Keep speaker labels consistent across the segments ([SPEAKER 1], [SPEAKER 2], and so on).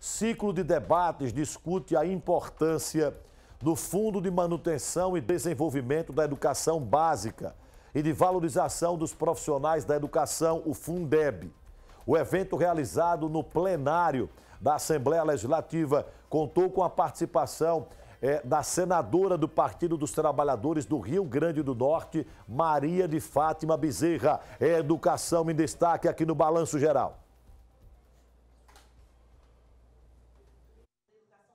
[SPEAKER 1] Ciclo de debates discute a importância do Fundo de Manutenção e Desenvolvimento da Educação Básica e de Valorização dos Profissionais da Educação, o Fundeb. O evento realizado no plenário da Assembleia Legislativa contou com a participação é, da senadora do Partido dos Trabalhadores do Rio Grande do Norte, Maria de Fátima Bezerra. É educação em destaque aqui no Balanço Geral.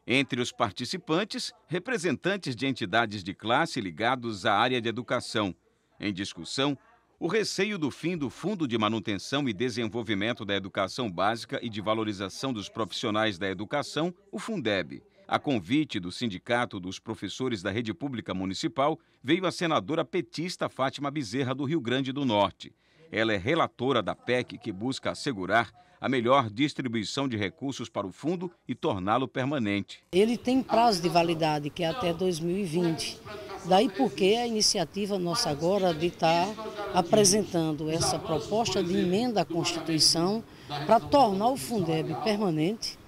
[SPEAKER 2] Entre os participantes, representantes de entidades de classe ligados à área de educação. Em discussão, o receio do fim do Fundo de Manutenção e Desenvolvimento da Educação Básica e de Valorização dos Profissionais da Educação, o Fundeb. A convite do Sindicato dos Professores da Rede Pública Municipal, veio a senadora petista Fátima Bezerra, do Rio Grande do Norte. Ela é relatora da PEC que busca assegurar a melhor distribuição de recursos para o fundo e torná-lo permanente.
[SPEAKER 3] Ele tem prazo de validade, que é até 2020. Daí porque a iniciativa nossa agora de estar tá apresentando essa proposta de emenda à Constituição para tornar o Fundeb permanente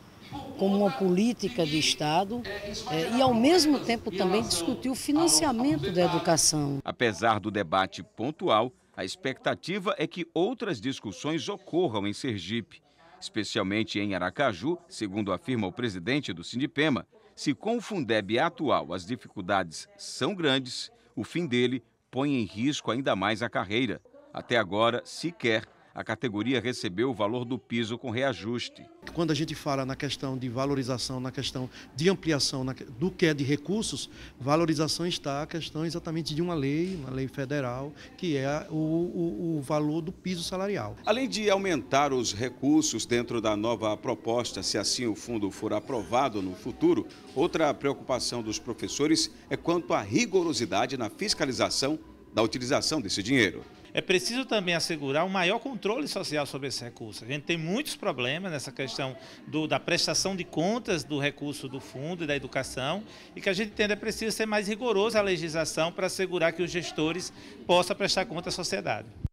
[SPEAKER 3] como uma política de Estado é, e, ao mesmo tempo, também discutir o financiamento da educação.
[SPEAKER 2] Apesar do debate pontual, a expectativa é que outras discussões ocorram em Sergipe, especialmente em Aracaju, segundo afirma o presidente do Sindipema. Se com o Fundeb atual as dificuldades são grandes, o fim dele põe em risco ainda mais a carreira. Até agora, sequer a categoria recebeu o valor do piso com reajuste.
[SPEAKER 4] Quando a gente fala na questão de valorização, na questão de ampliação na, do que é de recursos, valorização está a questão exatamente de uma lei, uma lei federal, que é o, o, o valor do piso salarial.
[SPEAKER 2] Além de aumentar os recursos dentro da nova proposta, se assim o fundo for aprovado no futuro, outra preocupação dos professores é quanto à rigorosidade na fiscalização da utilização desse dinheiro. É preciso também assegurar
[SPEAKER 1] um maior controle social sobre esse recurso. A gente tem muitos problemas nessa questão do, da prestação de contas do recurso do fundo e da educação, e que a gente entende é preciso ser mais rigoroso a legislação para assegurar que os gestores possam prestar conta à sociedade.